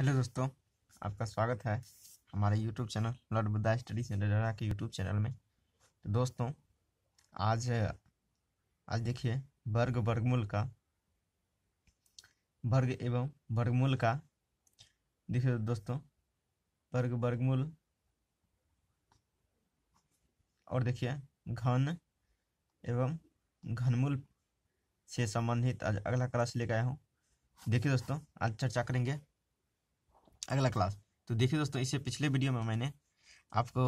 hello दोस्तों आपका स्वागत है हमारे YouTube channel Lord Buddha study centre के यूट्यूब चैनल में तो दोस्तों आज आज देखिए वर्ग वर्गमूल का वर्ग एवं वर्गमूल का देखिए दोस्तों वर्ग वर्गमूल और देखिए घन एवं घनमूल से संबंधित आज अगला क्लास लेकर आया हूँ देखिए दोस्तों आज चर्चा करेंगे अगला क्लास तो देखिए दोस्तों इससे पिछले वीडियो में मैंने आपको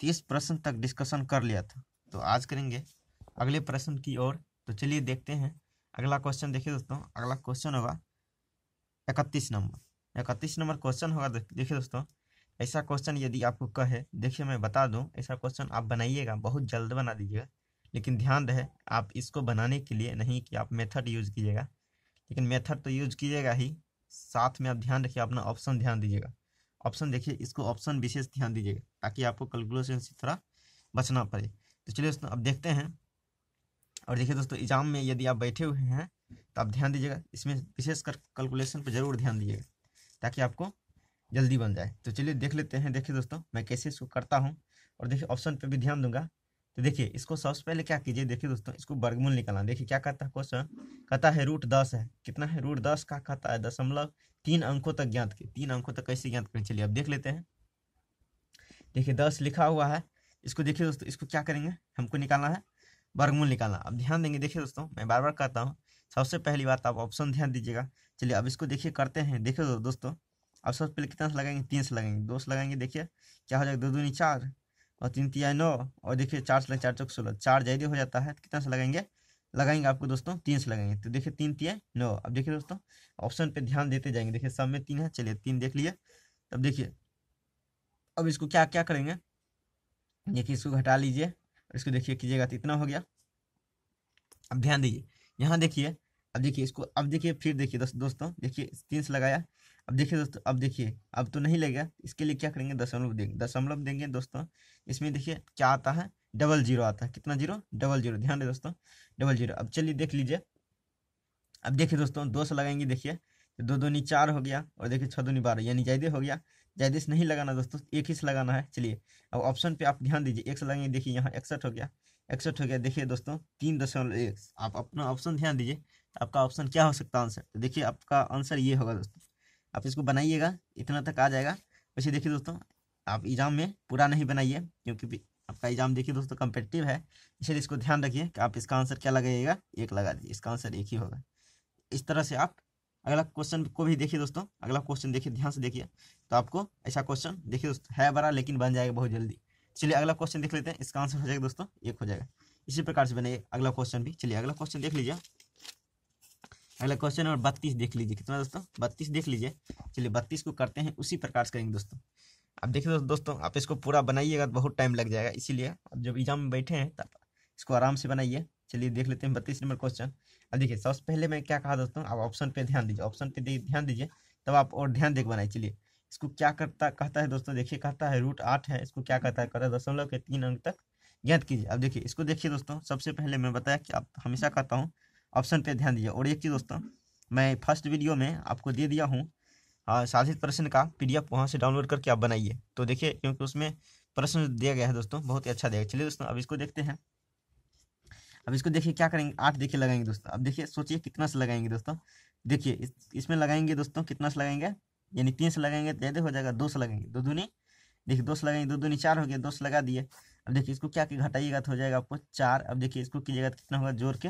तीस प्रश्न तक डिस्कशन कर लिया था तो आज करेंगे अगले प्रश्न की ओर तो चलिए देखते हैं अगला क्वेश्चन देखिए दोस्तों अगला क्वेश्चन होगा इकतीस नंबर इकतीस नंबर क्वेश्चन होगा देखिए दोस्तों ऐसा क्वेश्चन यदि आपको कहे देखिए मैं बता दूं ऐसा क्वेश्चन आप बनाइएगा बहुत जल्द बना दीजिएगा लेकिन ध्यान रहे आप इसको बनाने के लिए नहीं कि आप मेथड यूज़ कीजिएगा लेकिन मेथड तो यूज़ कीजिएगा ही साथ में आप ध्यान रखिए अपना ऑप्शन ध्यान दीजिएगा ऑप्शन देखिए इसको ऑप्शन विशेष ध्यान दीजिएगा ताकि आपको कैलकुलेशन से थोड़ा बचना पड़े तो चलिए दोस्तों अब देखते हैं और देखिए दोस्तों एग्जाम में यदि आप बैठे हुए हैं तो आप ध्यान दीजिएगा इसमें विशेषकर कैलकुलेशन पर जरूर ध्यान दीजिएगा ताकि आपको जल्दी बन जाए तो चलिए देख लेते हैं देखिए दोस्तों मैं कैसे इसको करता हूँ और देखिए ऑप्शन पर भी ध्यान दूंगा तो देखिए इसको सबसे पहले क्या कीजिए देखिए दोस्तों इसको वर्गमूल निकालना देखिए क्या कहता है क्वेश्चन कहता है रूट दस है कितना है रूट दस का कहता है दशमलव तीन अंकों तक ज्ञात की तीन अंकों तक कैसे ज्ञात करें चलिए अब देख लेते हैं देखिए दस लिखा हुआ है इसको देखिए दोस्तों इसको क्या करेंगे हमको निकालना है वर्गमूल निकालना अब ध्यान देंगे देखिए दोस्तों मैं बार बार कहता हूँ सबसे पहली बात आप ऑप्शन ध्यान दीजिएगा चलिए अब इसको देखिए करते हैं देखिए दोस्तों अब सबसे पहले कितना से लगाएंगे तीन से लगाएंगे दो से लगाएंगे देखिए क्या हो जाएगा दो दूनी चार और तीन तिया नौ और देखिए चार से चार चौक सोलह चार जैदे हो जाता है तो कितना से लगाएंगे लगाएंगे आपको दोस्तों तीन से लगाएंगे तो देखिए तीन तिया नौ अब देखिए दोस्तों ऑप्शन पे ध्यान देते जाएंगे देखिए सब में तीन है चलिए तीन देख लिए तब देखिए अब इसको क्या क्या करेंगे देखिए इसको घटा लीजिए इसको देखिए कीजिएगा तो इतना हो गया अब ध्यान दीजिए यहाँ देखिए अब देखिए इसको अब देखिए फिर देखिए दोस्तों देखिए तीन से लगाया अब देखिए दोस्तों अब देखिए अब तो नहीं लगेगा इसके लिए क्या करेंगे दशमलव देंगे दशमलव देंगे दोस्तों इसमें देखिए क्या आता है डबल जीरो आता है कितना जीरो डबल जीरो ध्यान दें दोस्तों डबल जीरो अब चलिए देख लीजिए अब देखिए दोस्तों दो सौ लगाएंगे देखिए तो दो दोनी चार हो गया और देखिए छः दोनी बारह यानी जायदे हो गया जायदे से नहीं लगाना दोस्तों एक ही से लगाना है चलिए अब ऑप्शन पे आप ध्यान दीजिए एक से लगाएंगे देखिए यहाँ इकसठ हो गया इकसठ हो गया देखिए दोस्तों तीन दशमलव एक आप अपना ऑप्शन ध्यान दीजिए आपका ऑप्शन क्या हो सकता है आंसर तो देखिए आपका आंसर ये होगा दोस्तों आप इसको बनाइएगा इतना तक आ जाएगा वैसे देखिए दोस्तों आप एग्ज़ाम में पूरा नहीं बनाइए क्योंकि आपका एग्ज़ाम देखिए दोस्तों कम्पिटिटिव है इसलिए इसको ध्यान रखिए कि आप इसका आंसर क्या लगाइएगा एक लगा दीजिए इसका आंसर एक ही होगा इस तरह से आप अगला क्वेश्चन को भी देखिए दोस्तों अगला क्वेश्चन देखिए ध्यान से देखिए तो आपको ऐसा क्वेश्चन देखिए दोस्तों है बड़ा लेकिन बन जाएगा बहुत जल्दी चलिए अगला क्वेश्चन देख लेते हैं इसका आंसर हो जाएगा दोस्तों एक हो जाएगा इसी प्रकार से बनाइए अगला क्वेश्चन भी चलिए अगला क्वेश्चन देख लीजिए अगला क्वेश्चन नंबर बत्तीस देख लीजिए कितना दोस्तों बत्तीस देख लीजिए चलिए बत्तीस को करते हैं उसी प्रकार से करेंगे दोस्तों आप देखिए दोस्तों दोस्तों आप इसको पूरा बनाइएगा तो बहुत टाइम लग जाएगा इसीलिए आप जब एग्जाम में बैठे हैं तब इसको आराम से बनाइए चलिए देख लेते हैं बत्तीस नंबर क्वेश्चन अब देखिए सबसे पहले मैं क्या कहा दोस्तों आप ऑप्शन पे ध्यान दीजिए ऑप्शन पे ध्यान दीजिए तब आप और ध्यान देख बनाए चलिए इसको क्या करता कहता है दोस्तों देखिए कहता है रूट आठ है इसको क्या कहता है कहता है दशमलव के तीन अंक तक ज्ञात कीजिए अब देखिए इसको देखिए दोस्तों सबसे पहले मैं बताया कि आप हमेशा कहता हूँ ऑप्शन पे ध्यान दीजिए और एक चीज़ दोस्तों मैं फर्स्ट वीडियो में आपको दे दिया हूँ साधित प्रश्न का पी डी वहाँ से डाउनलोड करके आप बनाइए तो देखिए क्योंकि उसमें प्रश्न दिया गया है दोस्तों बहुत ही अच्छा दिया चलिए दोस्तों अब इसको देखते हैं अब इसको देखिए क्या करेंगे आठ देखिए लगाएंगे दोस्तों अब देखिए सोचिए कितना से लगाएंगे दोस्तों देखिए इस, इसमें लगाएंगे दोस्तों कितना से लगाएंगे यानी तीन से लगाएंगे तो ज़्यादा हो जाएगा दो से लगाएंगे दो दूनी देखिए दो से लगाएंगे दो दूनी चार हो गया दो से लगा दिए अब देखिए इसको क्या घटाइएगा तो हो जाएगा आपको चार अब देखिए इसको कीजिएगा तो कितना होगा जोड़ के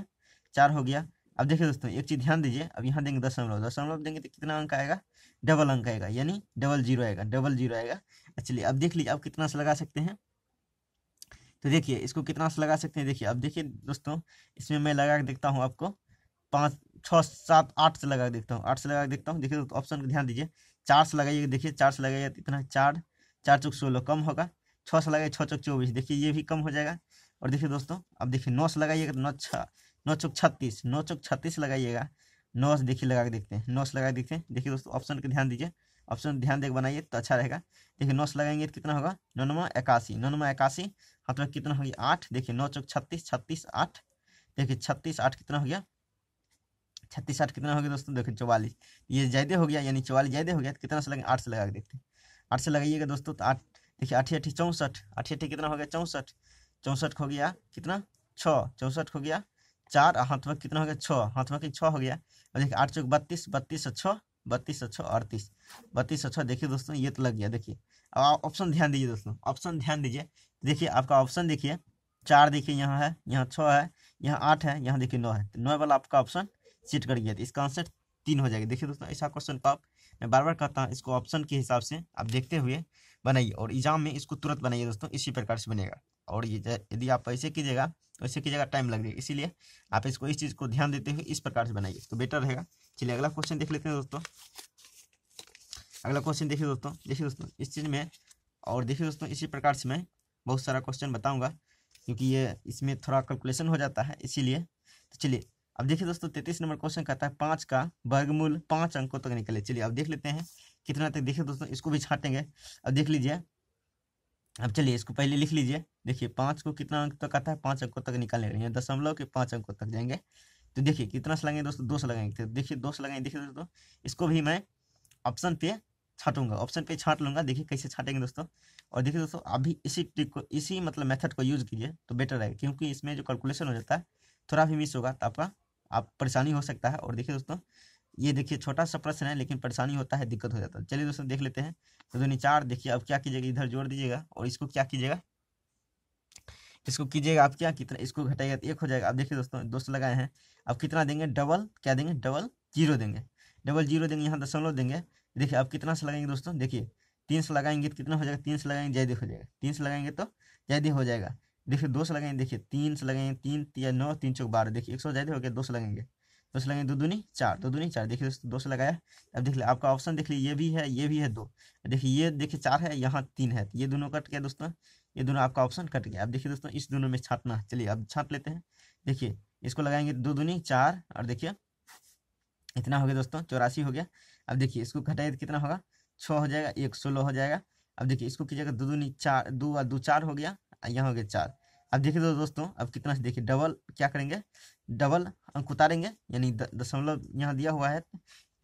चार हो गया अब देखिए दोस्तों एक चीज़ ध्यान दीजिए अब यहाँ देंगे दशमलव दशमलव देंगे तो कितना अंक आएगा डबल अंक आएगा यानी डबल जीरो आएगा डबल जीरो आएगा चलिए अब देख लीजिए आप कितना से लगा सकते हैं तो देखिए इसको कितना से लगा सकते हैं देखिए अब देखिए दोस्तों इसमें मैं लगा के देखता हूँ आपको पाँच छः सात आठ से लगा के देखता हूँ आठ से लगा के देखता हूँ देखिए ऑप्शन को ध्यान दीजिए चार से लगाइएगा देखिए चार से लगाइएगा तो इतना चार चार चौक सोलह कम होगा छः से लगाइए छः चौक चौबीस देखिए ये भी कम हो जाएगा और देखिए दोस्तों अब देखिए नौ से लगाइएगा तो नौ छः नौ चौक छत्तीस नौ चौक छत्तीस लगाइएगा नौ देखिए लगा के देखते हैं नौ लगा के देखते हैं देखिए दोस्तों ऑप्शन के ध्यान दीजिए ऑप्शन ध्यान देख बनाइए तो अच्छा रहेगा देखिए नौ से लगाएंगे तो कितना होगा नौ नौ इक्यासी नौ नौ इक्यासी हाथ में कितना हो गया आठ देखिए नौ चौक छत्तीस छत्तीस आठ देखिए छत्तीस आठ कितना हो गया छत्तीस आठ कितना हो गया दोस्तों देखिए चौवालीस ये ज्यादा हो गया यानी चौवालीस ज्यादा हो गया तो कितना से लगेंगे आठ से लगा के देखते हैं आठ से लगाइएगा दोस्तों तो आठ देखिए आठ अठी चौंसठ आठ अठी कितना हो गया चौंसठ चौंसठ हो गया कितना छः चौंसठ हो गया चार में कितना हो गया छः हाथ में छः हो गया और देखिए आठ चौक बत्तीस बत्तीस और छः बत्तीस और छः अड़तीस बत्तीस और छः देखिए दोस्तों ये तो लग गया देखिए अब ऑप्शन ध्यान दीजिए दोस्तों ऑप्शन ध्यान दीजिए देखिए आपका ऑप्शन देखिए चार देखिए यहाँ है यहाँ छः है यहाँ आठ है यहाँ देखिए नौ है तो नौ वाला आपका ऑप्शन सीट कर गया तो इसका आंसर तीन हो जाएगा देखिए दोस्तों ऐसा क्वेश्चन का मैं बार बार कहता हूँ इसको ऑप्शन के हिसाब से आप देखते हुए बनाइए और एग्जाम में इसको तुरंत बनाइए दोस्तों इसी प्रकार से बनेगा और ये यदि आप ऐसे कीजिएगा तो की जगह टाइम लग जाएगा इसीलिए आप इसको इस चीज़ को ध्यान देते हुए इस प्रकार से बनाइए तो बेटर रहेगा चलिए अगला क्वेश्चन देख लेते हैं दोस्तों अगला क्वेश्चन देखिए दोस्तों देखिए दोस्तों इस चीज़ में और देखिए दोस्तों इसी प्रकार से मैं बहुत सारा क्वेश्चन बताऊंगा क्योंकि ये इसमें थोड़ा कैलकुलेशन हो जाता है इसीलिए तो चलिए अब देखिए दोस्तों तैतीस नंबर क्वेश्चन कहता है पाँच का वर्गमूल पाँच अंकों तक निकले चलिए अब देख लेते हैं कितना तक देखिए दोस्तों इसको भी छाटेंगे अब देख लीजिए अब चलिए इसको पहले लिख लीजिए देखिए पाँच को कितना अंक तक आता है पाँच अंकों तक निकालने रहेंगे दशमलव के पाँच अंकों तक जाएंगे तो देखिए कितना से लगाएंगे दोस्तों दो सौ लगाएंगे तो देखिए दो सौ लगाएंगे देखिए दोस्तों इसको भी मैं ऑप्शन पे छाटूंगा ऑप्शन पे छाट लूंगा देखिए कैसे छाटेंगे दोस्तों और देखिए दोस्तों आप भी इसी ट्रिक को इसी मतलब मेथड को यूज कीजिए तो बेटर रहेगा क्योंकि इसमें जो कैलकुलेशन हो जाता है थोड़ा भी मिस होगा तो आपका आप परेशानी हो सकता है और देखिए दोस्तों ये देखिए छोटा सा प्रश्न है लेकिन परेशानी होता है दिक्कत हो जाता है चलिए दोस्तों देख लेते हैं तो दोनों चार देखिए अब क्या कीजिएगा इधर जोड़ दीजिएगा और इसको क्या कीजिएगा इसको कीजिएगा आप क्या कितना इसको घटाएगा तो एक हो जाएगा अब देखिए दोस्तों दोस्त लगाए हैं अब कितना देंगे डबल क्या देंगे डबल जीरो देंगे डबल जीरो देंगे यहाँ दशमलव देंगे देखिए अब कितना से लगाएंगे दोस्तों देखिए तीन से लगाएंगे तो कितना हो जाएगा तीन से लगाएंगे जैदे हो जाएगा तीन से लगाएंगे तो जैदे हो जाएगा देखिए दो से लगाएंगे देखिए तीन से लगाएंगे तीन या नौ तीन चौक बारह देखिए एक सौ जयदेव हो गया दो से लगेंगे दो से लगाएंगे दो दूनी चार दो दूनी चार देखिए दोस्तों दो से लगाया अब देख लिया आपका ऑप्शन देख लीजिए ये भी है ये भी है दो देखिए ये देखिए चार है यहाँ तीन है ये दोनों कट गया दोस्तों ये दोनों आपका ऑप्शन कट गया अब देखिए दोस्तों इस दोनों में छाटना चलिए अब छाट लेते हैं देखिए इसको लगाएंगे दो दूनी चार और देखिए इतना हो गया दोस्तों चौरासी हो गया अब देखिए इसको घटाइए तो कितना होगा छः हो जाएगा एक सोलह हो जाएगा अब देखिए इसको कीजिएगा दो दूनी चार दो और दो चार हो गया यहाँ हो गया चार अब देखिए दोस्तों अब कितना देखिए डबल क्या करेंगे डबल अंक उतारेंगे यानी दशमलव यहाँ दिया हुआ है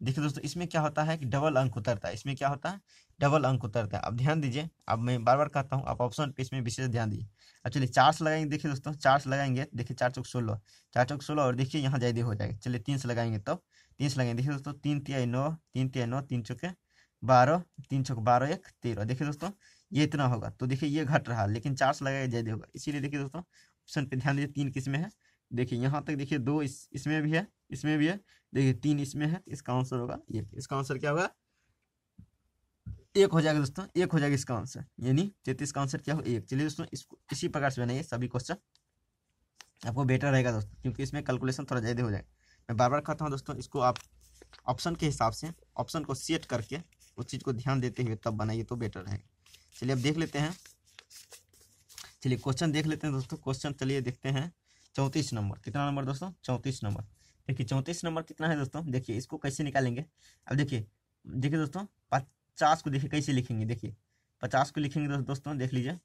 देखिए दोस्तों इसमें क्या होता है कि डबल अंक उतरता है इसमें क्या होता है डबल अंक उतरता है अब ध्यान दीजिए अब मैं बार बार कहता हूँ आप ऑप्शन पे इसमें विशेष ध्यान दीजिए अब चलिए चार्स लगाएंगे देखिए दोस्तों चार्स लगाएंगे देखिए चार चौक सोलह चार चौक सोलह और देखिए यहाँ जल्दी हो जाएगा चलिए तीन से लगाएंगे तब तो, तीन से लगाएंगे देखिए दोस्तों तीन तिहाई नौ तीन तिहाई नौ तीन चौके बारह तीन चौक बारह एक तेरह देखिए दोस्तों ये इतना होगा तो देखिए ये घट रहा लेकिन चार्स लगाएगा जायदे होगा इसीलिए देखिए दोस्तों ऑप्शन पे ध्यान दीजिए तीन किस्में हैं देखिए यहाँ तक देखिए दो इस इसमें भी है इसमें भी है देखिए तीन इसमें है इसका आंसर होगा ये इसका आंसर क्या होगा एक हो जाएगा दोस्तों एक हो जाएगा इसका आंसर यानी तैतीस का आंसर क्या हो एक चलिए दोस्तों इसको इसी प्रकार से बनाइए सभी क्वेश्चन आपको बेटर रहेगा दोस्तों क्योंकि इसमें कैलकुलेशन थोड़ा ज़्यादा हो जाएगा मैं बार बार कहता हूँ दोस्तों इसको आप ऑप्शन के हिसाब से ऑप्शन को सेट करके उस चीज़ को ध्यान देते हुए तब बनाइए तो बेटर रहेगा चलिए अब देख लेते हैं चलिए क्वेश्चन देख लेते हैं दोस्तों क्वेश्चन चलिए देखते हैं चौंतीस नंबर कितना नंबर दोस्तों चौंतीस नंबर देखिए चौंतीस नंबर कितना है दोस्तों देखिए इसको कैसे निकालेंगे अब देखिए देखिए दोस्तों पचास को देखिए कैसे लिखेंगे देखिए पचास को लिखेंगे दोस्तों देख लीजिए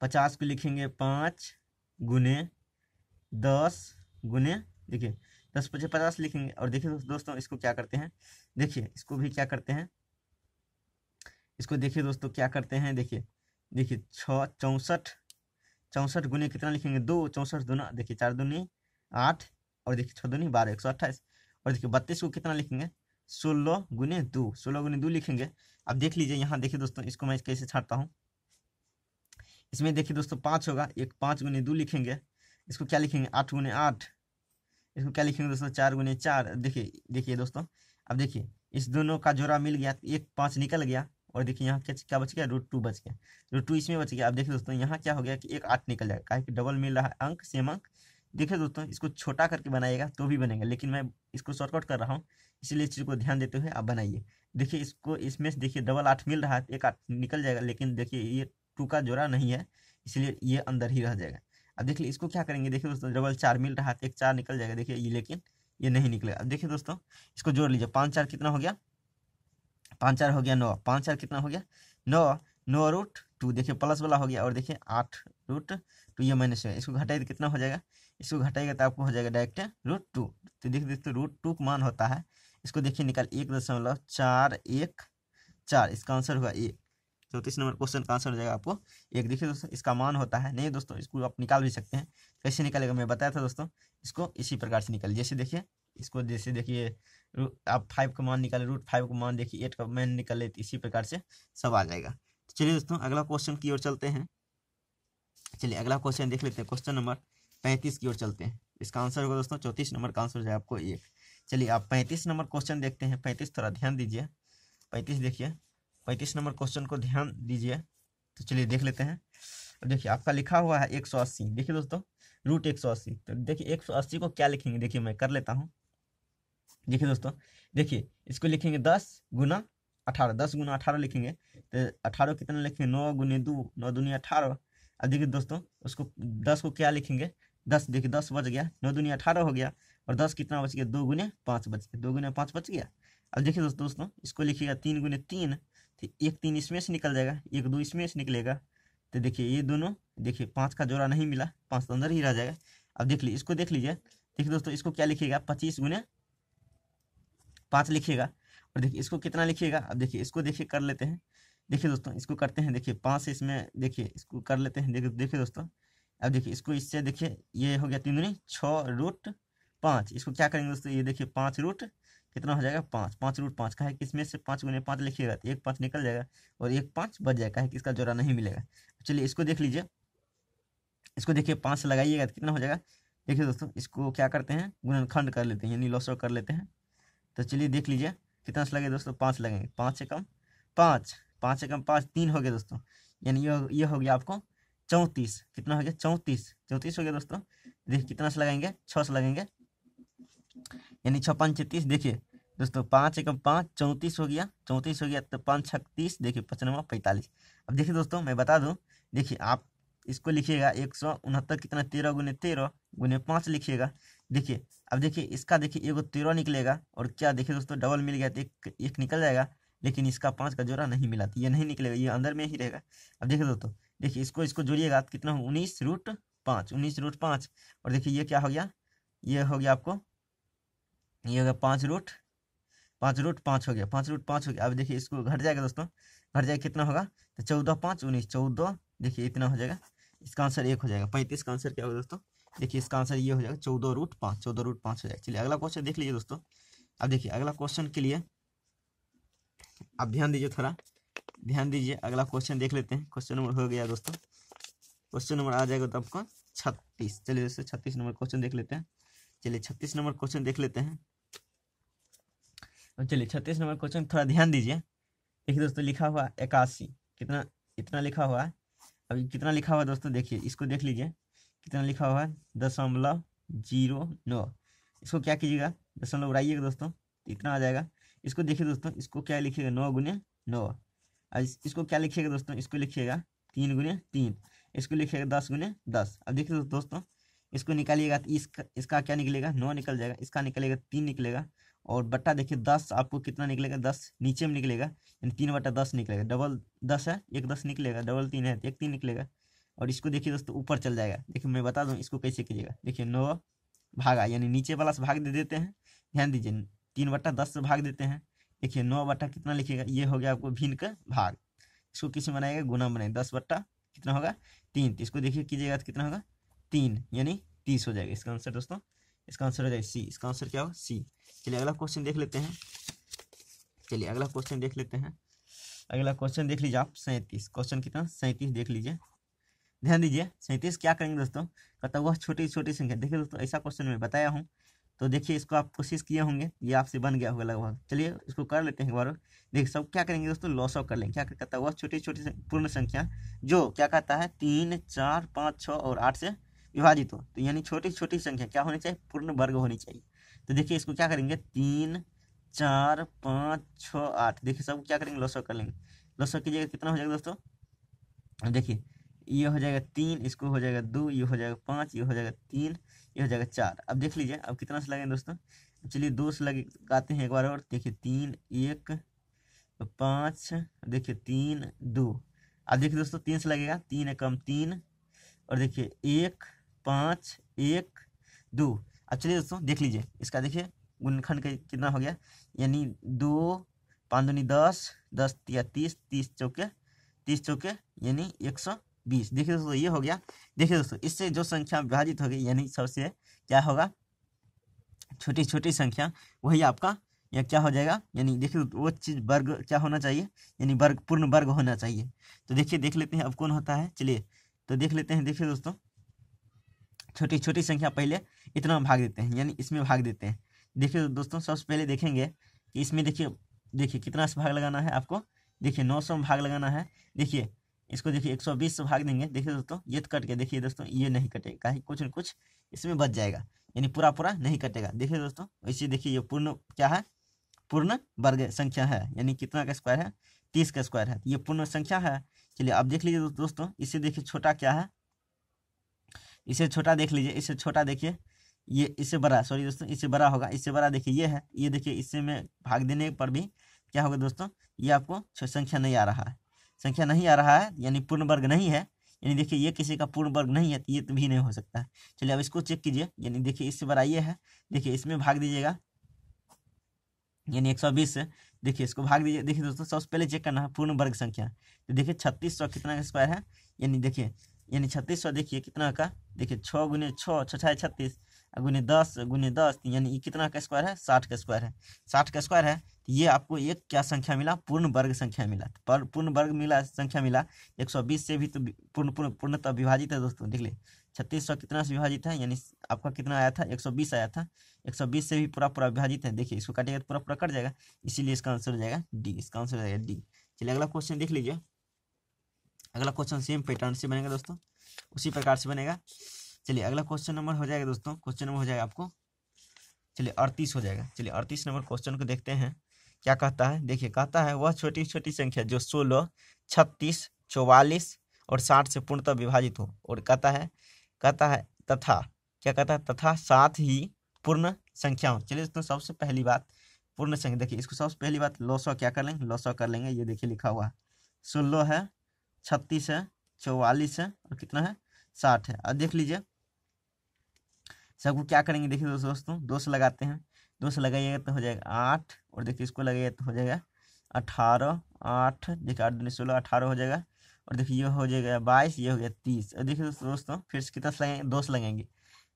पचास को लिखेंगे पाँच गुने दस गुने देखिए दस पचास पचास लिखेंगे और देखिए दोस्तों इसको क्या करते हैं देखिए इसको भी क्या करते हैं इसको देखिए दोस्तों क्या करते हैं देखिए देखिए छः चौंसठ चौंसठ गुने कितना लिखेंगे दो चौंसठ दुना देखिए चार दुनी आठ और देखिए छः दुनी बारह एक सौ अट्ठाईस और देखिए बत्तीस को कितना लिखेंगे सोलह गुने दो सोलह गुने दो लिखेंगे अब देख लीजिए यहाँ देखिए दोस्तों इसको मैं कैसे छाटता हूँ इसमें देखिए दोस्तों पाँच होगा एक पाँच गुने दो लिखेंगे इसको क्या लिखेंगे आठ गुने आठ इसको क्या लिखेंगे दोस्तों चार गुने चार देखिए देखिए दोस्तों अब देखिए इस दोनों का जोड़ा मिल गया एक पाँच निकल गया और देखिए यहाँ क्या क्या बच गया रूट टू बच गया रूट टू इसमें बच गया अब देखिए दोस्तों यहाँ क्या हो गया कि एक आठ निकल जाएगा कहा कि डबल मिल रहा है अंक सेम अंक देखिए दोस्तों इसको छोटा करके बनाइएगा तो भी बनेगा लेकिन मैं इसको शॉर्टकट कर रहा हूँ इसीलिए इस चीज़ को ध्यान देते हुए आप बनाइए देखिए इसको इसमें से देखिए डबल आठ मिल रहा है एक आठ निकल जाएगा लेकिन देखिए ये टू का जोड़ा नहीं है इसलिए ये अंदर ही रह जाएगा अब देखिए इसको क्या करेंगे देखिए दोस्तों डबल चार मिल रहा है एक चार निकल जाएगा देखिए ये लेकिन ये नहीं निकलेगा अब देखिए दोस्तों इसको जोड़ लीजिए पाँच चार कितना हो गया पाँच चार हो गया नौ पाँच चार कितना हो गया नौ नौ रूट टू देखिए प्लस वाला हो गया और देखिए आठ रूट टू ये माइनस हुआ इसको घटाइए तो कितना हो जाएगा इसको घटाएगा तो आपको हो जाएगा डायरेक्ट रूट टू तो देखिए दोस्तों रूट टू मान होता है इसको देखिए निकाल एक दशमलव चार एक चार इसका आंसर हुआ एक चौंतीस नंबर क्वेश्चन का आंसर हो जाएगा आपको एक देखिए दोस्तों इसका मान होता है नहीं दोस्तों इसको आप निकाल भी सकते हैं कैसे निकालेगा मैं बताया था दोस्तों इसको इसी प्रकार से निकाल जैसे देखिए इसको जैसे देखिए आप फाइव का मान निकाले रूट फाइव का मान देखिए एट का मान निकाले तो इसी प्रकार से सब आ जाएगा तो चलिए दोस्तों अगला क्वेश्चन की ओर चलते हैं चलिए अगला क्वेश्चन देख लेते हैं क्वेश्चन नंबर पैंतीस की ओर चलते हैं इसका आंसर होगा दोस्तों चौंतीस नंबर का आंसर हो जाए आपको एक चलिए आप पैंतीस नंबर क्वेश्चन देखते हैं पैंतीस थोड़ा ध्यान दीजिए पैंतीस देखिए पैंतीस नंबर क्वेश्चन को ध्यान दीजिए तो चलिए देख लेते हैं अब देखिए आपका लिखा हुआ है एक सौ अस्सी देखिए दोस्तों रूट एक सौ अस्सी तो देखिए एक सौ अस्सी को क्या लिखेंगे देखिए मैं कर लेता हूँ देखिए दोस्तों देखिए इसको लिखेंगे दस गुना अठारह दस गुना अठारह लिखेंगे तो अठारह कितना लिखेंगे नौ गुने दो नौ दुनिया अठारह अब देखिए दोस्तों उसको दस को क्या लिखेंगे दस देखिए दस बच गया नौ दुनिया अठारह हो गया और दस कितना बच गया दो गुने पाँच बच गया दो गुने पाँच बच गया अब देखिए दोस्तों दोस्तों इसको लिखिएगा तीन गुने तीन तो एक तीन इसमें से निकल जाएगा एक दो इसमें से निकलेगा तो देखिए ये दोनों देखिए पाँच का जोड़ा नहीं मिला पाँच तो अंदर ही रह जाएगा अब देख लीजिए इसको देख लीजिए देखिए दोस्तों इसको क्या लिखिएगा पच्चीस गुने पाँच लिखिएगा और देखिए इसको कितना लिखिएगा अब देखिए इसको देखिए कर लेते हैं देखिए दोस्तों इसको करते हैं देखिए पाँच से इसमें देखिए इसको कर लेते हैं देखिए देखिए दोस्तों अब देखिए इसको इससे देखिए ये हो गया तीन दूनी छः रूट पाँच इसको क्या करेंगे दोस्तों ये देखिए पाँच रूट कितना हो जाएगा पाँच पाँच रूट पाँच का है इसमें से पाँच गुने पाँच लिखिएगा तो एक पाँच निकल जाएगा और एक पाँच बच जाएगा है कि इसका जोड़ा नहीं मिलेगा चलिए इसको देख लीजिए इसको देखिए पाँच से लगाइएगा तो कितना हो जाएगा देखिए दोस्तों इसको क्या करते हैं गुणनखंड कर लेते हैं यानी लॉसर कर लेते हैं तो चलिए देख लीजिए कितना लगे दोस्तों पाँच लगेंगे पाँच से कम पाँच पाँच से कम पाँच तीन हो गए दोस्तों यानी ये ये हो गया आपको चौंतीस कितना हो गया चौंतीस चौंतीस हो गया दोस्तों देखिए कितना से लगाएंगे छः से लगेंगे यानी छः पाँच छत्तीस देखिए दोस्तों पाँच एकम पाँच चौंतीस हो गया चौंतीस हो गया तो पाँच छत्तीस देखिए पचनवा पैंतालीस अब देखिए दोस्तों मैं बता दूँ देखिए आप इसको लिखिएगा एक सौ उनहत्तर कितना तेरह गुने तेरह गुने पाँच लिखिएगा देखिए अब देखिए इसका देखिए एक तेरह निकलेगा और क्या देखिए दोस्तों डबल मिल गया तो एक एक निकल जाएगा लेकिन इसका पाँच का जोड़ा नहीं मिला तो ये नहीं निकलेगा ये अंदर में ही रहेगा अब देखिए दोस्तों देखिए इसको इसको जोड़िएगा तो कितना हो उन्नीस रूट पाँच उन्नीस रूट पाँच और देखिए ये क्या हो गया ये हो गया आपको ये हो गया पाँच रूट पाँच रूट पाँच हो गया पाँच रूट पाँच हो गया अब देखिए इसको घट जाएगा दोस्तों घट जाएगा कितना होगा तो चौदह पाँच उन्नीस चौदह देखिए इतना हो जाएगा इसका आंसर एक हो जाएगा पैंतीस का आंसर क्या होगा दोस्तों देखिए इसका आंसर ये हो जाएगा चौदह रूट पाँच चौदह रूट पाँच हो जाएगा चलिए अगला क्वेश्चन देख लीजिए दोस्तों अब देखिए अगला क्वेश्चन के लिए आप ध्यान दीजिए थोड़ा ध्यान दीजिए अगला क्वेश्चन देख लेते हैं क्वेश्चन नंबर हो गया दोस्तों क्वेश्चन नंबर आ जाएगा तो आपका छत्तीस चलिए दोस्तों छत्तीस नंबर क्वेश्चन देख लेते हैं चलिए छत्तीस नंबर क्वेश्चन देख लेते हैं तो चलिए छत्तीस नंबर क्वेश्चन थोड़ा ध्यान दीजिए देखिए दोस्तों लिखा हुआ इक्यासी कितना इतना लिखा हुआ है अभी कितना लिखा हुआ दोस्तों देखिए इसको देख लीजिए कितना लिखा हुआ है दशमलव जीरो नौ इसको क्या कीजिएगा दशमलव उड़ाइएगा दोस्तों तो इतना आ जाएगा इसको देखिए दोस्तों इसको क्या लिखिएगा नौ गुने नौ इस, इसको क्या लिखिएगा दोस्तों इसको लिखिएगा तीन गुने तीन इसको लिखिएगा दस गुने दस अब देखिए दोस्तों इसको निकालिएगा तो इसका इसका क्या निकलेगा नौ निकल जाएगा इसका निकलेगा तीन निकलेगा और बट्टा देखिए दस आपको कितना निकलेगा दस नीचे में निकलेगा यानी तीन बट्टा दस निकलेगा डबल दस है एक दस निकलेगा डबल तीन है तो एक तीन निकलेगा और इसको देखिए दोस्तों ऊपर चल जाएगा देखिए मैं बता दूँ इसको कैसे कीजिएगा देखिए नौ भागा यानी नीचे वाला से भाग दे देते हैं ध्यान दीजिए तीन बट्टा दस से भाग देते हैं देखिए नौ बट्टा कितना लिखिएगा ये हो गया आपको भिन्न का भाग इसको किसी बनाएगा गुना बनाएगा दस बट्टा कितना होगा तीन तो इसको देखिए कीजिएगा तो कितना होगा तीन यानी तीस हो जाएगा इसका आंसर दोस्तों इसका आंसर हो जाएगा सी इसका आंसर क्या होगा सी चलिए अगला क्वेश्चन देख लेते हैं चलिए अगला क्वेश्चन देख लेते हैं अगला क्वेश्चन देख लीजिए आप सैंतीस क्वेश्चन कितना सैंतीस देख लीजिए ध्यान दीजिए सैंतीस क्या करेंगे दोस्तों कहता वह छोटी छोटी संख्या देखिए दोस्तों ऐसा क्वेश्चन में बताया हूँ तो देखिए इसको आप कोशिश किए होंगे ये आपसे बन गया होगा लगभग चलिए इसको कर लेते हैं एक बार देखिए सब क्या करेंगे दोस्तों लॉस ऑफ कर लेंगे क्या कहता है वह छोटी छोटी पूर्ण संख्या जो क्या कहता है तीन चार पाँच छः और आठ से विभाजित हो तो यानी छोटी छोटी संख्या क्या होनी चाहिए पूर्ण वर्ग होनी चाहिए तो देखिए इसको क्या करेंगे तीन चार पाँच छः आठ देखिए सब क्या करेंगे लॉस ऑफ कर लेंगे लॉस ऑफ कीजिएगा कितना हो जाएगा दोस्तों देखिए ये हो जाएगा तीन इसको हो जाएगा दो ये हो जाएगा पाँच ये हो जाएगा तीन ये हो जाएगा चार अब देख लीजिए अब कितना से लगेंगे दोस्तों चलिए दो से लगे गाते हैं एक बार और देखिए तीन एक पाँच देखिए तीन दो अब देखिए दोस्तों तीन से लगेगा तीन एकम तीन और देखिए एक पाँच एक दो अब चलिए दोस्तों देख लीजिए इसका देखिए का कितना हो गया यानी दो पाँच दूनी दस दस या तीस तीस चौके तीस चौके यानी एक सौ बीस देखिए दोस्तों ये हो गया देखिए दोस्तों इससे जो संख्या विभाजित होगी यानी सबसे क्या होगा छोटी छोटी संख्या वही आपका या क्या हो जाएगा यानी देखिए वो चीज़ वर्ग क्या होना चाहिए यानी वर्ग पूर्ण वर्ग होना चाहिए तो देखिए देख लेते हैं अब कौन होता है चलिए तो देख लेते हैं देखिए दोस्तों छोटी छोटी संख्या पहले इतना भाग देते हैं यानी इसमें भाग देते हैं देखिए दोस्तों सबसे पहले देखेंगे कि इसमें देखिए देखिए कितना से भाग लगाना है आपको देखिए नौ सौ में भाग लगाना है देखिए इसको देखिए एक सौ बीस से भाग देंगे देखिए दोस्तों ये तो कट गया देखिए दोस्तों ये नहीं कटेगा कहीं कुछ न कुछ इसमें बच जाएगा यानी पूरा पूरा नहीं कटेगा देखिए दोस्तों इसी देखिए ये पूर्ण क्या है पूर्ण वर्ग संख्या है यानी कितना का स्क्वायर है तीस का स्क्वायर है ये पूर्ण संख्या है चलिए अब देख लीजिए दोस्तों इसे देखिए छोटा क्या है इसे छोटा देख लीजिए इसे छोटा देखिए ये इससे बड़ा सॉरी दोस्तों इससे बड़ा होगा इससे बड़ा देखिए ये है ये देखिए इससे में भाग देने पर भी क्या होगा दोस्तों ये आपको संख्या नहीं आ रहा है संख्या नहीं आ रहा है यानी पूर्ण वर्ग नहीं है यानी देखिए ये किसी का पूर्ण वर्ग नहीं है तो ये तो भी नहीं हो सकता है चलिए अब इसको चेक कीजिए यानी देखिए इस बार आइए है देखिए इसमें भाग दीजिएगा यानी एक सौ बीस देखिए इसको भाग दीजिए देखिए दोस्तों सबसे पहले चेक करना है पूर्ण वर्ग संख्या तो देखिए छत्तीस सौ कितना का स्क्वायर है यानी देखिए यानी छत्तीस सौ देखिए कितना का देखिए छः गुने छः छः छत्तीस गुने दस गुने दस यानी कितना का स्क्वायर है साठ का स्क्वायर है साठ का स्क्वायर है तो ये आपको एक क्या संख्या मिला पूर्ण वर्ग संख्या मिला पर पूर्ण वर्ग मिला संख्या मिला 120 से भी तो पूर्ण पूर्ण पूर्णतः विभाजित है दोस्तों देख ले छत्तीस सौ कितना से विभाजित है यानी आपका कितना आया था 120 आया था 120 से भी पूरा पूरा विभाजित है देखिए इसको काटेगा तो पूरा पूरा कट जाएगा इसीलिए इसका आंसर हो जाएगा डी इसका आंसर हो जाएगा डी चलिए अगला क्वेश्चन देख लीजिए अगला क्वेश्चन सेम पैटर्न से बनेगा दोस्तों उसी प्रकार से बनेगा चलिए अगला क्वेश्चन नंबर हो जाएगा दोस्तों क्वेश्चन नंबर हो जाएगा आपको चलिए अड़तीस हो जाएगा चलिए अड़तीस नंबर क्वेश्चन को देखते हैं क्या कहता है देखिए कहता है वह छोटी छोटी संख्या जो सोलह छत्तीस चौवालीस और साठ से पूर्णतः विभाजित हो और कहता है कहता है तथा क्या कहता है तथा साथ ही पूर्ण संख्या हो चलिए दोस्तों सबसे पहली बात पूर्ण संख्या देखिए इसको सबसे पहली बात लौसौ क्या कर लेंगे लौसौ कर लेंगे ये देखिए लिखा हुआ सोलह है छत्तीस है चौवालीस है और कितना है साठ है अब देख लीजिए सबको क्या करेंगे देखिए दोस्तों दोस्त लगाते हैं दो से लगाइएगा तो हो जाएगा आठ और देखिए इसको लगाइए तो हो जाएगा अठारह आठ देखिए आठ दूनी सोलह अठारह हो जाएगा और देखिए ये हो जाएगा बाईस ये हो गया तीस और देखिए दोस्तों दोस्तों फिर से कितना लगाएंगे दो से लगाएंगे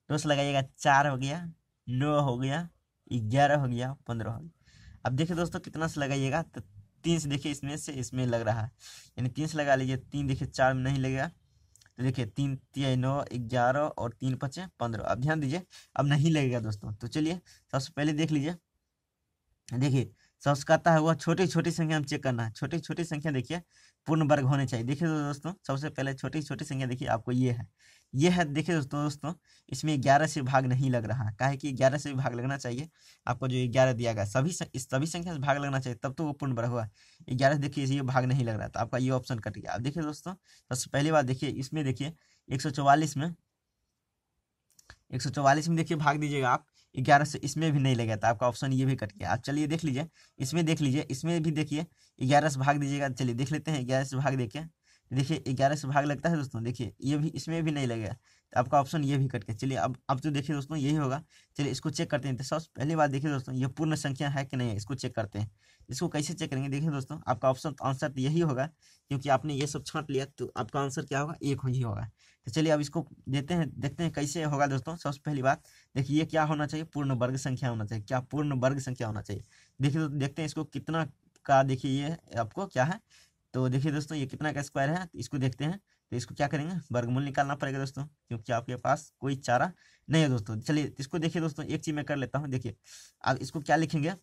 दो से लगाइएगा चार हो गया नौ हो गया ग्यारह हो गया पंद्रह हो गया अब देखिए दोस्तों कितना से लगाइएगा तो तीन से देखिए इसमें से इसमें लग रहा है यानी तीन से लगा लीजिए तीन देखिए चार में नहीं लगेगा तो देखिए तीन तीन नौ ग्यारह और तीन पचे पंद्रह अब ध्यान दीजिए अब नहीं लगेगा दोस्तों तो चलिए सबसे पहले देख लीजिए देखिए सबसे कहता है वह छोटी छोटी संख्या हम चेक करना है छोटी छोटी संख्या देखिए पूर्ण वर्ग होने चाहिए देखिए तो दोस्तों सबसे पहले छोटी छोटी संख्या देखिए आपको ये है ये है देखिए दोस्तों दोस्तों इसमें ग्यारह से भाग नहीं लग रहा काहे कि ग्यारह से भाग लगना चाहिए आपको जो ग्यारह दिया गया सभी इस सभी संख्या से भाग लगना चाहिए तब तो वो पूर्ण वर्ग हुआ ग्यारह देखिए ये भाग नहीं लग रहा तो आपका ये ऑप्शन कट गया अब देखिए दोस्तों सबसे पहली बात देखिए इसमें देखिए एक में एक में देखिए भाग दीजिएगा आप ग्यारह से इसमें भी नहीं लगा था आपका ऑप्शन ये भी कट गया आप चलिए देख लीजिए इसमें देख लीजिए इसमें भी देखिए ग्यारह से भाग दीजिएगा चलिए देख लेते हैं ग्यारह से भाग देखिए देखिए ग्यारह से भाग लगता है दोस्तों देखिए ये भी इसमें भी नहीं लगेगा तो आपका ऑप्शन ये भी कट गया चलिए अब अब तो देखिए दोस्तों यही होगा चलिए इसको चेक करते हैं तो सबसे पहली बार देखिए दोस्तों ये पूर्ण संख्या है कि नहीं है इसको चेक करते हैं इसको कैसे चेक करेंगे देखिए दोस्तों आपका ऑप्शन आंसर तो यही होगा क्योंकि आपने ये सब छाँट लिया तो आपका आंसर क्या होगा एक ही होगा तो चलिए अब इसको देते हैं देखते हैं कैसे होगा दोस्तों सबसे पहली बात देखिए ये क्या होना चाहिए पूर्ण वर्ग संख्या होना चाहिए क्या पूर्ण वर्ग संख्या होना चाहिए देखिए देखते हैं इसको कितना का देखिए ये आपको क्या है तो देखिए दोस्तों ये कितना का स्क्वायर है तो इसको देखते हैं तो इसको क्या करेंगे वर्गमूल निकालना पड़ेगा दोस्तों क्योंकि आपके पास कोई चारा नहीं है दोस्तों चलिए इसको देखिए दोस्तों एक चीज मैं कर लेता हूँ देखिए अब इसको क्या लिखेंगे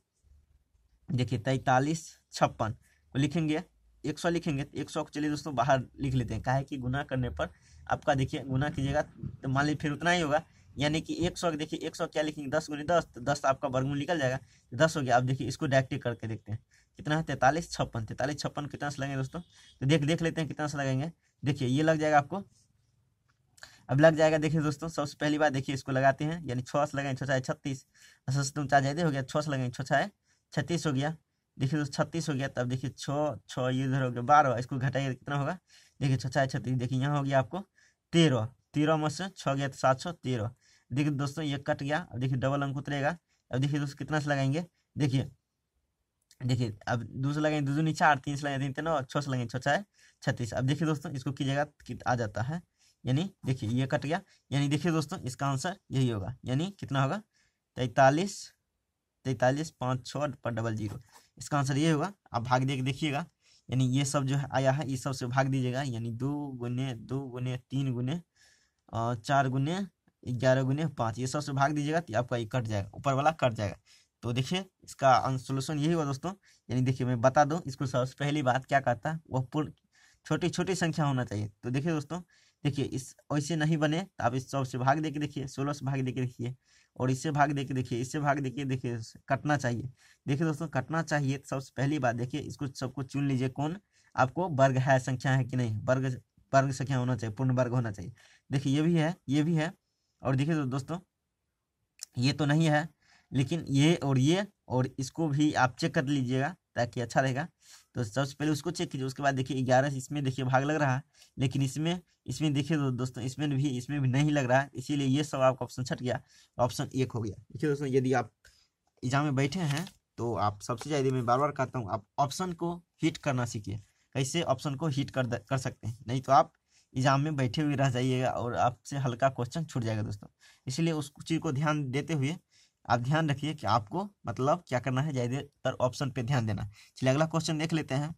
देखिए तैतालीस छप्पन लिखेंगे एक सौ लिखेंगे तो एक सौ को चलिए दोस्तों बाहर लिख लेते हैं कहा है कि गुना करने पर आपका देखिए गुना कीजिएगा तो मान लीजिए फिर उतना ही होगा यानी कि एक सौ देखिए एक सौ क्या लिखेंगे दस गुनी दस तो दस तो आपका वर्गमूल निकल जाएगा तो दस हो गया अब देखिए इसको डायरेक्ट करके देखते हैं कितना है तैतालीस छप्पन तैतालीस छप्पन कितना से लगेंगे दोस्तों तो देख देख लेते हैं कितना से लगेंगे देखिए ये लग जाएगा आपको अब लग जाएगा देखिए दोस्तों सबसे पहली बार देखिए इसको लगाते हैं यानी छः से लगेंगे छः छत्तीस तुम अच्छा, चार ज्यादा हो गया छः से लगेंगे छः छत्तीस हो गया देखिए दोस्तों छत्तीस हो गया तब देखिए छः छः ये इधर हो गया बारह इसको घटाइए कितना होगा देखिए छः छत्तीस देखिए यहाँ हो गया आपको तेरह तेरह में से छः गया तो सात सौ तेरह देखिए दोस्तों ये कट गया अब देखिए डबल अंक उतरेगा अब देखिए दोस्तों कितना से लगाएंगे देखिए देखिए अब दो से लगाएंगे दो नीचे आठ तीन से लगाएंगे तीन तीन और छः से लगेंगे छः छः छत्तीस अब देखिए दोस्तों इसको कीजिएगा आ जाता है यानी देखिए ये कट गया यानी देखिए दोस्तों इसका आंसर यही होगा यानी कितना होगा तैतालीस तैतालीस पाँच छः पर डबल जीरो इसका आंसर ये होगा आप भाग दे देखिएगा यानी ये सब जो है आया है ये सब से भाग दीजिएगा यानी दो गुने दो गुने तीन गुने और चार गुने ग्यारह गुने पाँच ये सबसे भाग दीजिएगा तो आपका ये कट जाएगा ऊपर वाला कट जाएगा तो देखिए इसका सोल्यूशन अं-, यही हुआ दोस्तों यानी देखिए मैं बता दूँ इसको सबसे पहली बात क्या कहता है वह पूर्ण छोटी छोटी संख्या होना चाहिए तो देखिए दोस्तों देखिए इस ऐसे नहीं बने तो आप इस सौ से भाग दे के देखिए सोलह से भाग दे के देखिए और इससे भाग दे के देखिए इससे भाग दे के देखिए कटना चाहिए देखिए दोस्तों कटना चाहिए तो सबसे पहली बात देखिए इसको सबको चुन लीजिए कौन आपको वर्ग है संख्या है कि नहीं वर्ग वर्ग संख्या होना चाहिए पूर्ण वर्ग होना चाहिए देखिए ये भी है ये भी है और देखिए तो दोस्तों ये तो नहीं है लेकिन ये और ये और इसको भी आप चेक कर लीजिएगा ताकि अच्छा रहेगा तो सबसे पहले उसको चेक कीजिए उसके बाद देखिए ग्यारह इसमें देखिए भाग लग रहा है लेकिन इसमें इसमें देखिए तो दोस्तों इसमें भी इसमें भी नहीं लग रहा है इसीलिए ये सब आपका ऑप्शन छट गया ऑप्शन एक हो गया देखिए दोस्तों यदि आप एग्जाम में बैठे हैं तो आप सबसे ज़्यादा मैं बार बार कहता हूँ आप ऑप्शन को हिट करना सीखिए कैसे ऑप्शन को हिट कर कर सकते हैं नहीं तो आप एग्जाम में बैठे हुए रह जाइएगा और आपसे हल्का क्वेश्चन छूट जाएगा दोस्तों इसलिए उस चीज़ को ध्यान देते हुए आप ध्यान रखिए कि आपको मतलब क्या करना है ज़्यादातर ऑप्शन पे ध्यान देना चलिए अगला क्वेश्चन देख लेते हैं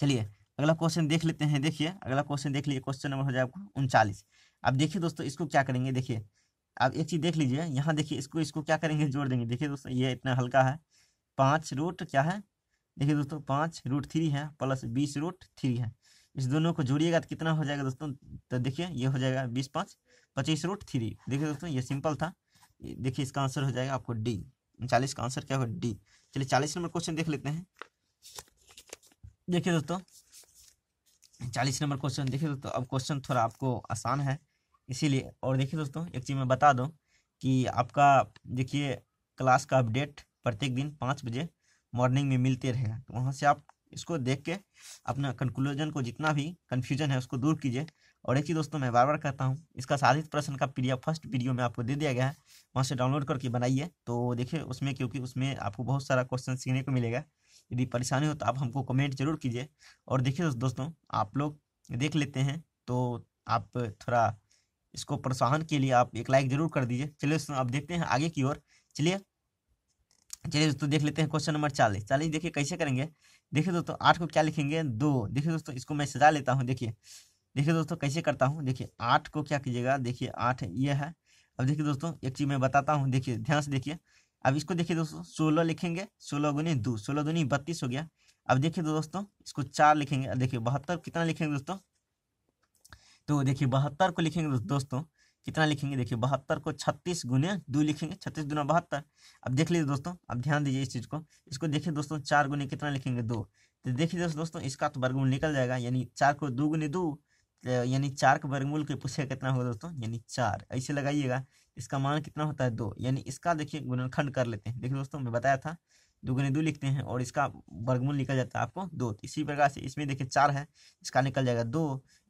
चलिए अगला क्वेश्चन देख लेते हैं देखिए अगला क्वेश्चन देख लीजिए क्वेश्चन नंबर हो जाए आपको उनचालीस अब देखिए दोस्तों इसको क्या करेंगे देखिए आप एक चीज़ देख लीजिए यहाँ देखिए इसको इसको क्या करेंगे जोड़ देंगे देखिए दोस्तों ये इतना हल्का है पाँच रूट क्या है देखिए दोस्तों पाँच रूट थ्री है प्लस बीस रूट थ्री है इस दोनों को जोड़िएगा तो कितना हो जाएगा दोस्तों तो देखिए ये हो जाएगा बीस पाँच पच्चीस रूट थ्री देखिए दोस्तों ये सिंपल था देखिए इसका आंसर हो जाएगा आपको डी चालीस का आंसर क्या होगा डी चलिए चालीस नंबर क्वेश्चन देख लेते हैं देखिए दोस्तों चालीस नंबर क्वेश्चन देखिए दोस्तों अब क्वेश्चन थोड़ा आपको आसान है इसीलिए और देखिए दोस्तों एक चीज़ मैं बता दूँ कि आपका देखिए क्लास का अपडेट प्रत्येक दिन पाँच बजे मॉर्निंग में मिलते रहेगा तो वहाँ से आप इसको देख के अपना कंक्लूजन को जितना भी कन्फ्यूजन है उसको दूर कीजिए और एक चीज़ दोस्तों मैं बार बार कहता हूँ इसका साधित प्रश्न का पी फर्स्ट वीडियो में आपको दे दिया गया है वहाँ से डाउनलोड करके बनाइए तो देखिए उसमें क्योंकि उसमें आपको बहुत सारा क्वेश्चन सीखने को मिलेगा यदि परेशानी हो तो आप हमको कमेंट जरूर कीजिए और देखिए दोस्तों आप लोग देख लेते हैं तो आप थोड़ा इसको प्रोत्साहन के लिए आप एक लाइक जरूर कर दीजिए चलिए दोस्तों आप देखते हैं आगे की ओर चलिए चलिए दोस्तों देख लेते हैं क्वेश्चन नंबर चालीस चालीस देखिए कैसे करेंगे देखिए दोस्तों आठ को क्या लिखेंगे दो देखिए दोस्तों इसको मैं सजा लेता हूँ देखिए देखिए दोस्तों कैसे करता हूँ देखिए आठ को क्या कीजिएगा देखिए आठ ये है अब देखिए दोस्तों एक चीज़ मैं बताता हूँ देखिए ध्यान से देखिए अब इसको देखिए दोस्तों सोलह लिखेंगे सोलह गुनी दो सोलह गुनी बत्तीस हो गया अब देखिए दोस्तों इसको चार लिखेंगे देखिए बहत्तर कितना लिखेंगे दोस्तों तो देखिए बहत्तर को लिखेंगे दोस्तों कितना लिखेंगे देखिए बहत्तर को छत्तीस गुने दो लिखेंगे छत्तीस दुना बहत्तर अब देख लीजिए दोस्तों अब ध्यान दीजिए इस चीज़ को इसको देखिए दोस्तों चार गुने कितना लिखेंगे दो तो देखिए दोस्तों दोस्तों इसका तो वर्गमूल निकल जाएगा यानी चार को दो गुने दो तो यानी चार के वर्गमूल के पूछेगा कितना होगा दोस्तों यानी चार ऐसे लगाइएगा इसका मान कितना होता है दो यानी इसका देखिए गुणनखंड कर लेते हैं देखिए दोस्तों मैं बताया था दुगुने दो लिखते हैं और इसका वर्गमूल निकल जाता है आपको दो तो इसी प्रकार से इसमें देखिए चार है इसका निकल जाएगा दो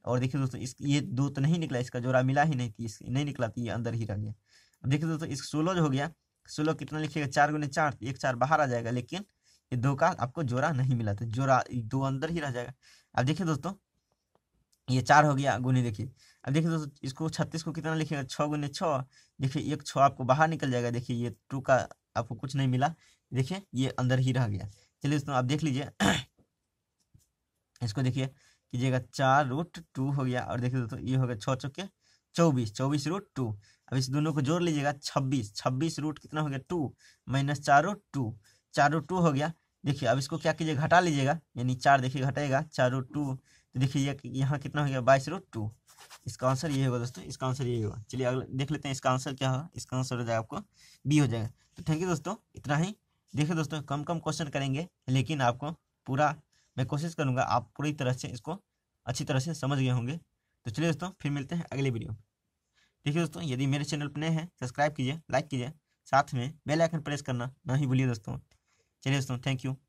और देखिए दोस्तों इस ये दो तो नहीं निकला इसका जोड़ा मिला ही नहीं थी इस नहीं निकला थी तो ये अंदर ही रह गया अब देखिए दोस्तों इस सोलह जो हो गया सोलह कितना लिखिएगा चार गुने चार एक चार बाहर आ जाएगा लेकिन ये दो का आपको जोड़ा नहीं मिला था जोड़ा दो अंदर ही रह जाएगा अब देखिए दोस्तों ये चार हो गया गुने देखिए अब देखिए दोस्तों इसको छत्तीस को कितना लिखिएगा छः गुने छः देखिए एक छः आपको बाहर निकल जाएगा देखिए ये टू का आपको कुछ नहीं मिला देखिए ये अंदर ही रह गया चलिए दोस्तों आप देख लीजिए इसको देखिए कीजिएगा चार रूट टू हो गया और देखिए दोस्तों ये हो गया छः चौके चौबीस चौबीस रूट टू अब इस दोनों को जोड़ लीजिएगा छब्बीस छब्बीस रूट कितना हो गया टू माइनस चार रूट टू चार रूट टू हो गया देखिए अब इसको क्या कीजिए घटा लीजिएगा यानी चार देखिए घटाएगा चार रूट टू तो देखिए यहाँ कितना हो गया बाईस रूट टू इसका आंसर ये होगा दोस्तों इसका आंसर ये होगा चलिए अगले देख लेते हैं इसका आंसर क्या होगा इसका आंसर हो जाएगा आपको बी हो जाएगा तो थैंक यू दोस्तों इतना ही देखिए दोस्तों कम कम क्वेश्चन करेंगे लेकिन आपको पूरा मैं कोशिश करूँगा आप पूरी तरह से इसको अच्छी तरह से समझ गए होंगे तो चलिए दोस्तों फिर मिलते हैं अगले वीडियो देखिए दोस्तों यदि मेरे चैनल पर नए हैं सब्सक्राइब कीजिए लाइक कीजिए साथ में बेल आइकन प्रेस करना ना ही भूलिए दोस्तों चलिए दोस्तों थैंक यू